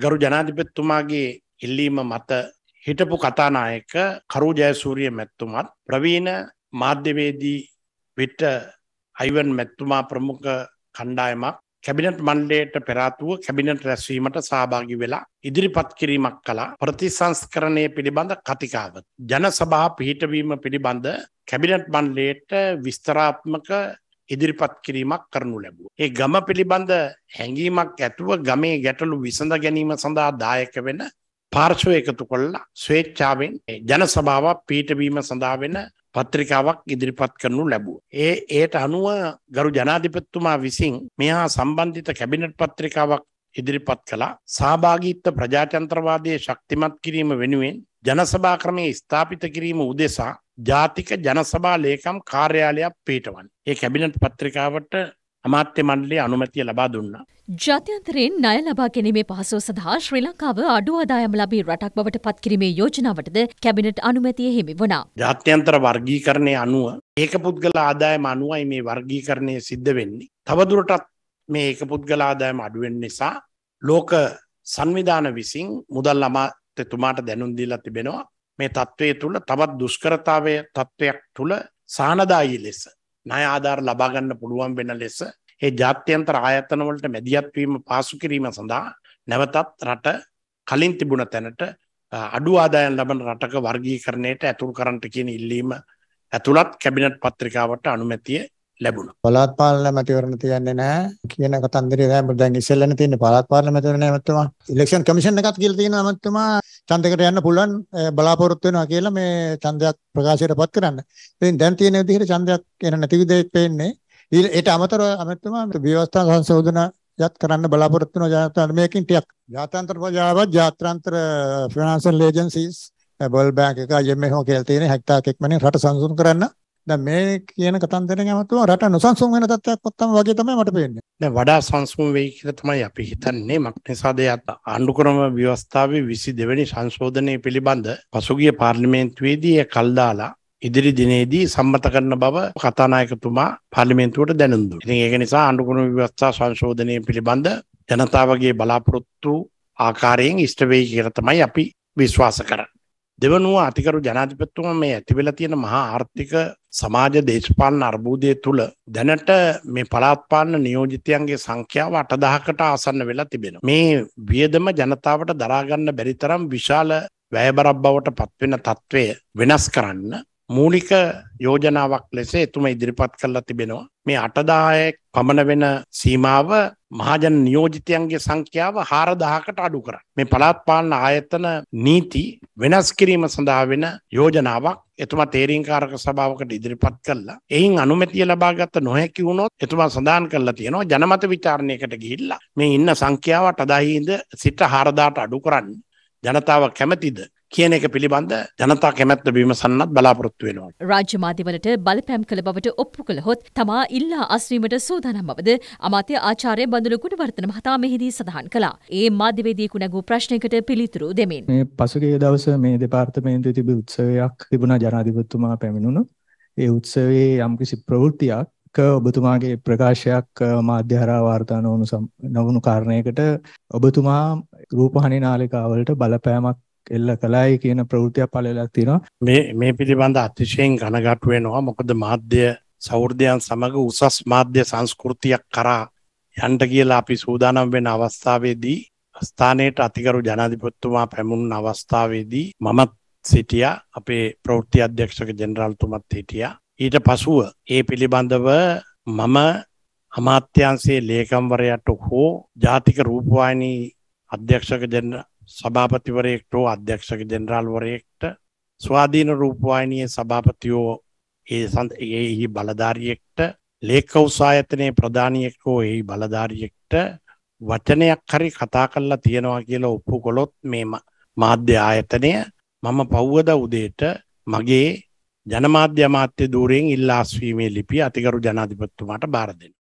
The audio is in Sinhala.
ගරු ජනාධිපතිතුමාගේ ඉල්ලීම මත හිටපු කතානායක කරු ජයසූරිය මැත්තුමත් ප්‍රවීණ මාධ්‍යවේදී විට අයිවන් මැත්තුමා ප්‍රමුඛ කණ්ඩායමක් කැබිනට් මණ්ඩයට පෙරාතුව කැබිනට් රැස්වීමට සහභාගි වෙලා ඉදිරිපත් කිරීමක් කලා ප්‍රතිසංස්කරණය පිළිබඳ කතිකාව. ජනසභා පිහිටවීම පිළිබඳ කැබිනට් මණ්ඩයට විස්තරාත්මක ඉදිරිපත් කිරීමක් කරනු ලැබුවා. ඒ ගම පිළිබඳ හැඟීමක් ඇතුව ගමේ ගැටලු විසඳ ගැනීම සඳහා දායක වෙන පාර්ශ්ව එකතු කළා ස්වේච්ඡාවෙන් ජන සභාවක් පීඨවීම සඳහා වෙන පත්‍රිකාවක් ඉදිරිපත් කරනු ලැබුවා. ඒ ඒට අනුව ගරු ජනාධිපතිතුමා විසින් මෙහා සම්බන්ධිත කැබිනට් පත්‍රිකාවක් ඉදිරිපත් කළා සහභාගීත්ව ප්‍රජාතන්ත්‍රවාදයේ ශක්තිමත් කිරීම වෙනුවෙන් ජනසභා ක්‍රමයේ ස්ථාපිත කිරීම උදෙසා ජාතික ජනසභා ලේකම් කාර්යාලයක් පිහිටවන්න. ඒ කැබිනට් පත්‍රිකාවට අමාත්‍ය මණ්ඩලයේ අනුමැතිය ලබා දුන්නා. ජාත්‍යන්තරයෙන් ණය ලබා ගැනීමේ පහසුව සඳහා ශ්‍රී ලංකාව අඩු ආදායම් ලැබී රටක් බවට පත් කිරීමේ යෝජනාවටද කැබිනට් අනුමැතිය හිමි වුණා. ජාත්‍යන්තර වර්ගීකරණය අනුව ඒක පුද්ගල ආදායම අනුවයි මේ වර්ගීකරණය සිද්ධ වෙන්නේ. තවදුරටත් මේ ඒක පුද්ගල ආදායම අඩු වෙන නිසා ලෝක සංවිධාන විසින් මුදල් අමාත්‍යතුමාට දැනුම් දීලා තිබෙනවා මේ தત્ත්වයේ තුල තවත් දුෂ්කරතාවය தත්වයක් තුල සානදායි ලෙස ණය ආධාර ලබා ගන්න පුළුවන් වෙන ලෙස ඒ ජාත්‍යන්තර ආයතන වලට මැදිහත් වීම පාසු කිරීම සඳහා නැවතත් රට කලින් තිබුණ තැනට අඩු ආදායම් ලබන රටක වර්ගීකරණයට ඇතුල් කරන්නට කියන ඉල්ලීම ඇතුළත් කැබිනට් පත්‍රිකාවට අනුමැතිය ලැබුණා. පළාත් පාලන මැතිවරණ තියන්නේ නැහැ කියන කතන්දරය තමයි දැන් ඉස්සෙල්ලනේ තියෙන්නේ පළාත් පාලන මැතිවරණේ මැතිතුමා ඉලෙක්ෂන් කමිෂන් එකත් කියලා තියෙනවා මැතිතුමා ඡන්දයකට යන්න පුළුවන් බලාපොරොත්තු වෙනවා කියලා මේ ඡන්දයක් ප්‍රකාශයට පත් කරන්න. ඉතින් දැන් තියෙන විදිහට ඡන්දයක් එන නැති විදිහට පේන්නේ. ඊට අමතරව මැතිතුමා ව්‍යවස්ථා සංශෝධන යත් කරන්න බලාපොරොත්තු වෙන ජනතාවට මේකින් ටිකක් ජාත්‍යන්තර ප්‍රජාවත් ජාත්‍යන්තර ෆිනෑන්ෂල් ඒජන්සීස් බෝල් බැංක් එක IMF කියලා තියෙන හැක්ටාක් එක්මනේ රට සංසුන් කරන්න දැන් මේ කියන කතන්දරේ ගැමතුම රට නොසන්සුන් වෙන තත්ත්වයක් වත්තම වගේ තමයි මට පේන්නේ. දැන් වඩා සංසුන් වෙයි කියලා තමයි අපි හිතන්නේ. මක්නිසාද ආණ්ඩු ක්‍රම ව්‍යවස්ථාවේ 22 වෙනි සංශෝධනය පිළිබඳ පසුගිය පාර්ලිමේන්තුවේදී කල් දාලා ඉදිරි දිනේදී සම්මත කරන බව කතානායකතුමා පාර්ලිමේන්තුවට දැනුම් දුන්නා. ඉතින් ඒක නිසා ආණ්ඩුක්‍රම ව්‍යවස්ථා සංශෝධනය පිළිබඳ ජනතාවගේ බලාපොරොත්තු ආකාරයෙන් ඉෂ්ට වෙයි කියලා තමයි අපි විශ්වාස කරන්නේ. දෙවනුව අතිකරු ජනාධිපතිතුමා මේ ඇතිවෙලා තියෙන මහා ආර්ථික සමාජ දේශපාලන අර්බුදය තුළ දැනට මේ පලාත්පාලන නියෝජිතයන්ගේ සංඛ්‍යාව 8000කට ආසන්න වෙලා තිබෙනවා. මේ වියදම ජනතාවට දරා ගන්න බැරි තරම් විශාල වැයබරක් බවට පත්වෙන తත්වය වෙනස් කරන්න මූලික යෝජනාවක් ලෙස එතුම ඉදිරිපත් කරලා තිබෙනවා. මේ අටදාය පමණ වෙන සීමාව මහජන නියෝජිතයන්ගේ සංඛ්‍යාව හාරදාහකට අඩු කර. මේ පළාත්පාලන ආයතන නීති වෙනස් කිරීම සඳහා වෙන යෝජනාවක් එතුමා තේරීංකාරක සභාවකට ඉදිරිපත් කළා. එයින් අනුමැතිය ලබාගත නොහැකි වුණොත් එතුමා සඳහන් කරලා තියෙනවා ජනමත විචාරණයකට ගිහිල්ලා මේ ඉන්න සංඛ්‍යාව 80 ඉඳ සිට 4000ට අඩු කරන්න ජනතාව කැමැතිද කියන එක පිළිබඳ ජනතා කැමැත්ත විමසන්නත් බලාපොරොත්තු වෙනවා. රාජ්‍ය මාධ්‍යවලට බලපෑම් කළ බවට ඔප්පු කළහොත් තමා ඉල්ලා අස්වීමට සූදානම් බවද අමාත්‍ය ආචාර්ය බඳුළු ගුණවර්ධන මහතා මෙහිදී සඳහන් කළා. ඒ මාධ්‍යවේදියෙකු නැගූ ප්‍රශ්නයකට පිළිතුරු දෙමින්. මේ පසුගිය දවස මේ දෙපාර්තමේන්තුවේ තිබු උත්සවයක් තිබුණා ජනාධිපතිතුමා පැමිණුණු. ඒ උත්සවයේ යම්කිසි ප්‍රවෘත්තියක් ඔබතුමාගේ ප්‍රකාශයක් මාධ්‍යහරා වාර්තා නොවනු නවුණු කාරණයකට ඔබතුමා රූපහනි නාලිකාවලට බලපෑමක් එල්ල කළයි කියන ප්‍රවෘතියක් පලලක් තියෙනවා. මේ මේ පිළිබඳ අතිශයෙන් ගණගටු වෙනවා. මොකද මාධ්‍ය සෞර්ධයන් සමග උසස් මාධ්‍ය සංස්කෘතියක් කරා යන්ට කියලා අපි සූදානම් වෙන අවස්ථාවේදී ස්ථානයට අතිකරු ජනාධිපතිතුමා පැමුණු අවස්ථාවේදී මමත් සිටියා අපේ ප්‍රවෘත්ති අධ්‍යක්ෂක ජෙනරාල්තුමත් හිටියා. ඊට පසුව ඒ පිළිබඳව මම අමාත්‍යංශයේ ලේකම්වරයට හෝ ජාතික රූපවාහිනී අධ්‍යක්ෂක සභාපතිවරයෙක්ට අධ්‍යක්ෂක ජෙනරාල්වරයෙක්ට ස්වාධීන රූපවාහිනයේ සභාපතියෝ ඒ සඳ එහි බලධාරියෙක්ට ලේකවසායතනයේ ප්‍රධානියෙක්කෝ එහි බලධාරියෙක්ට වචනයක් හරි කතා කරලා තියෙනවා කියලා ඔප්පු කොළොත් මේ මාධ්‍ය ආයතනය මම පව්වද උදේට මගේ ජනමාධ්‍ය අමාත්‍ය ධූරයෙන් ඉල්ලාස්වීමේ ලිපිය අතිකරු ජනාධිපත්තුමාට බාර දෙන්න.